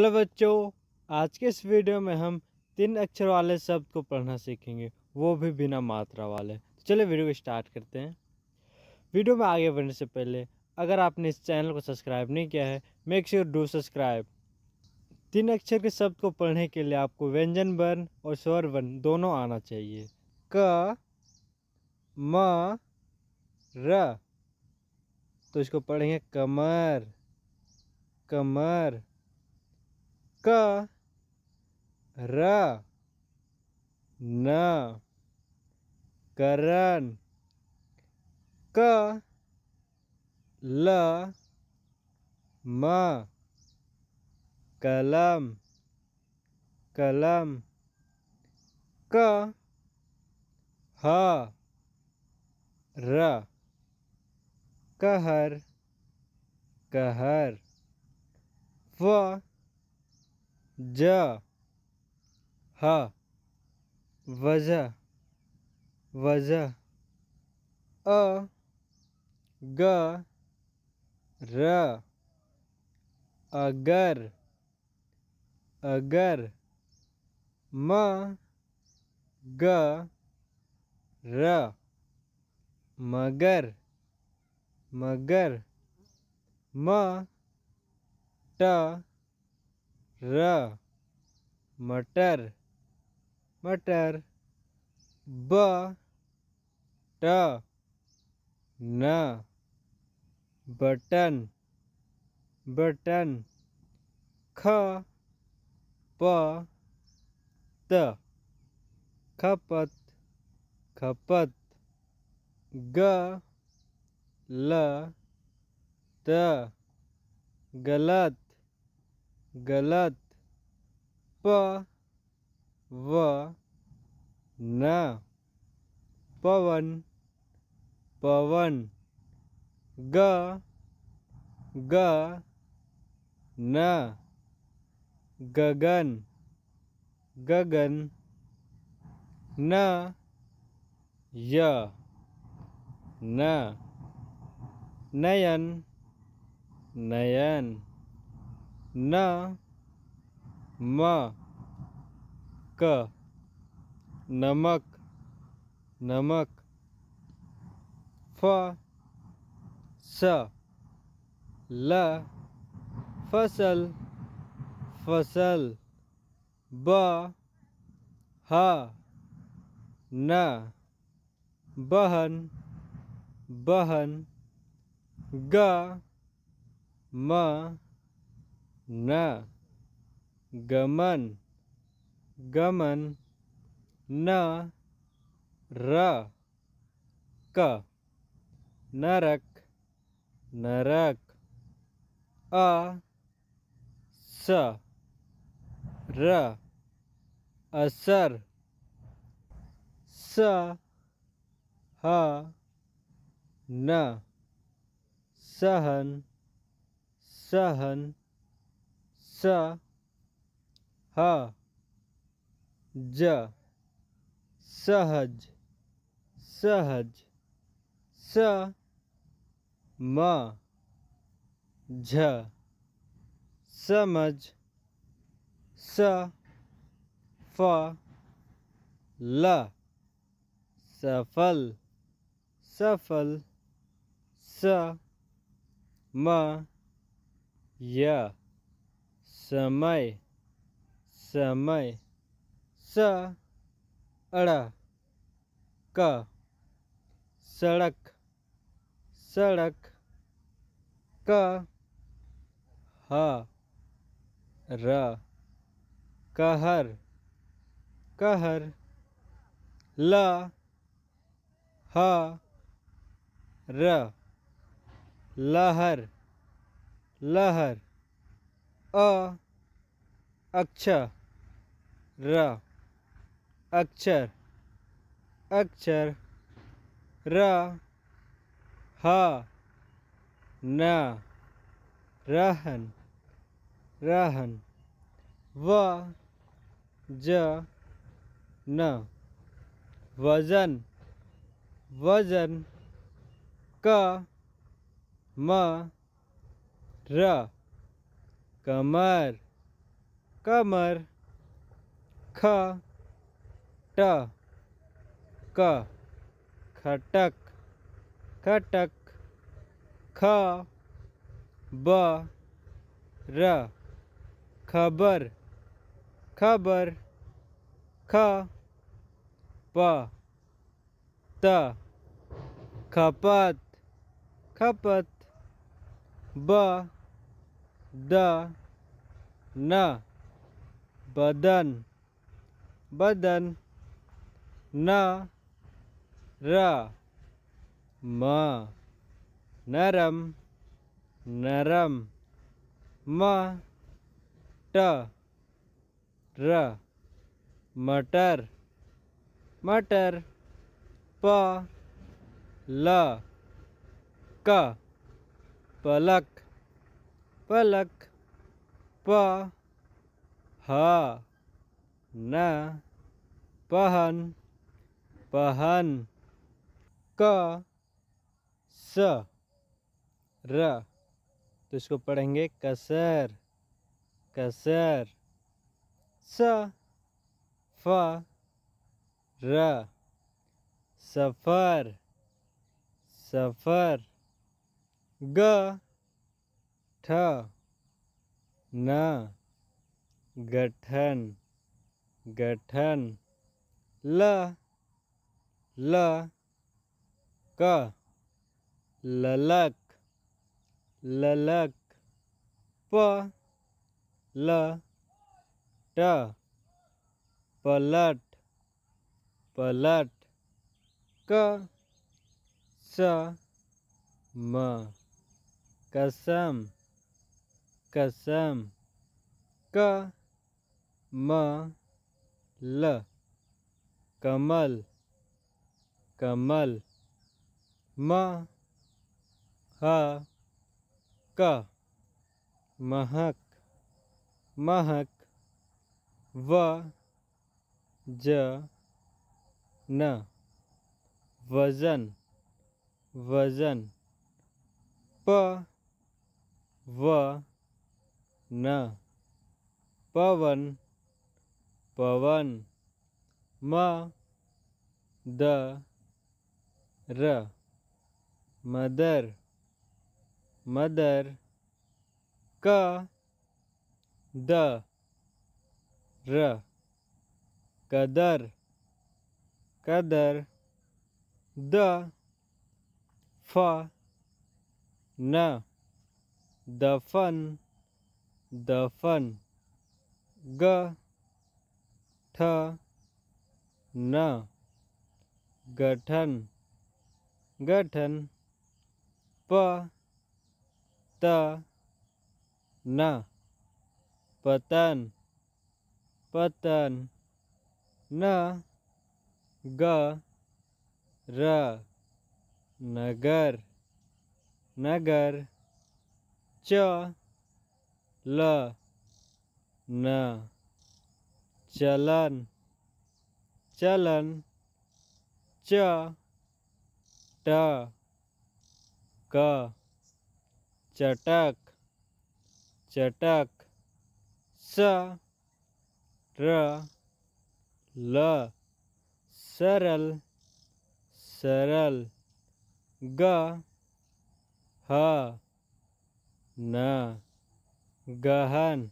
hello तो बच्चों आज के इस वीडियो में हम तीन अक्षर वाले शब्द को पढ़ना सीखेंगे वो भी बिना मात्रा वाले तो चलिए वीडियो को स्टार्ट करते हैं वीडियो में आगे बढ़ने से पहले अगर आपने इस चैनल को सब्सक्राइब नहीं किया है मेक श्योर डू सब्सक्राइब तीन अक्षर के शब्द को पढ़ने के लिए आपको व्यंजन वर्ण और स्वर वर्ण दोनों आना चाहिए क म र तो इसको पढ़ेंगे कमर कमर क र न करण क ल म कलम कलम क ह र कहर कहर व ज ह वज वज अ ग र अगर अगर म ग र मगर मगर म ट र मटर मटर ब ट न बटन बटन ख प त खपत खपत ग ल त गलत गलत प व न पवन पवन ग ग न गगन गगन न य न नयन नयन न म क नमक नमक फ स ल फसल फसल ब ह न बहन बहन ग म न गमन गमन न र क नरक नरक अ स र असर स ह न सहन सहन स ह ज सहज सहज स म झ समझ स फ ल सफल सफल स म या समय समय स अड़ क सड़क सड़क क ह र कहर कहर ल ह र लहर लहर अ अक्षर र अक्षर अक्षर र ह न रहन रहन व ज न वजन वजन क म र कमर कमर ख ट क खटक खटक ख ब र खबर खबर ख प त खपत खपत ब द न बदन बदन न र म नरम नरम म ट र मटर मटर प ल क पलक पलक ह न पहन पहन क स र तो इसको पढ़ेंगे कसर कसर स फ र सफर सफर ग ठ न गठन गठन ल ल क ललक ललक प ल ट पलट पलट क स म कसम कसम क म ल कमल कमल म ह क महक महक व ज न वजन वजन प व न पवन पवन म द र मदर मदर क द र कदर कदर द फ न दफन दफन ग ठ न गठन गठन प त न पतन पतन न ग र नगर नगर च ल न चलन चलन च ट क चटक चटक स र ल सरल सरल ग ह न गहन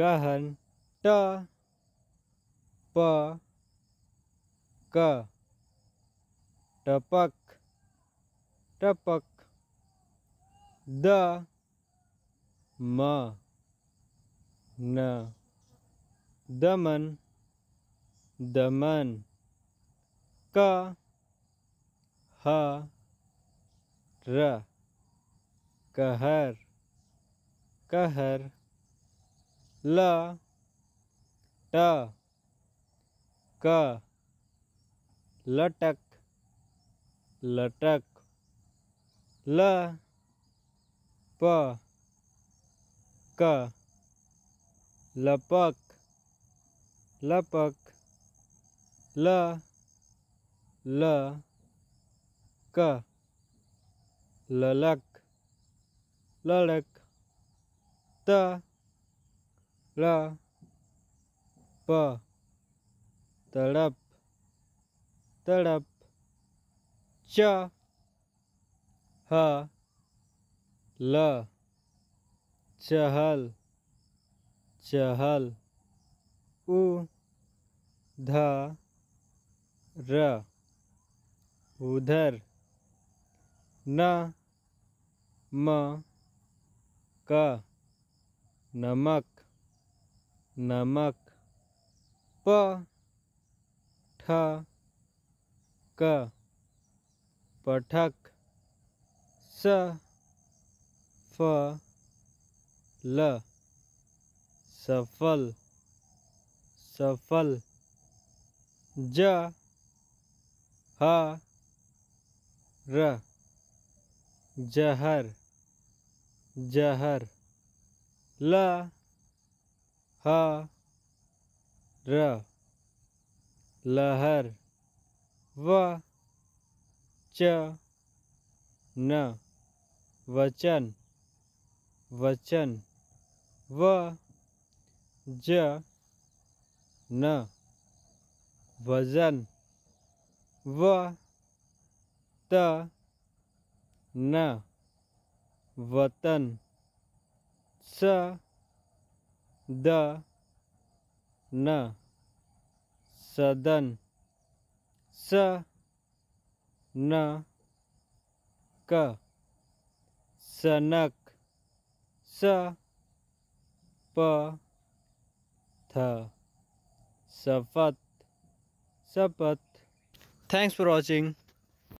गहन ट प क टपक टपक द म न दमन दमन क ह र कहर कहर ल ट क लटक लटक ल प क लपक लपक ल ल क ललक लड़क त तड़प तड़प च ह ल चहल चहल उ ध र उधर न म क नमक नमक प ठ क पठक स फ ल सफल सफल ज ह र जहर जहर ल ह र लहर व च न वचन वचन व ज न वजन व त न वतन स द न सदन स न क सनक स प थ सफत सपत थैंक्स फॉर वॉचिंग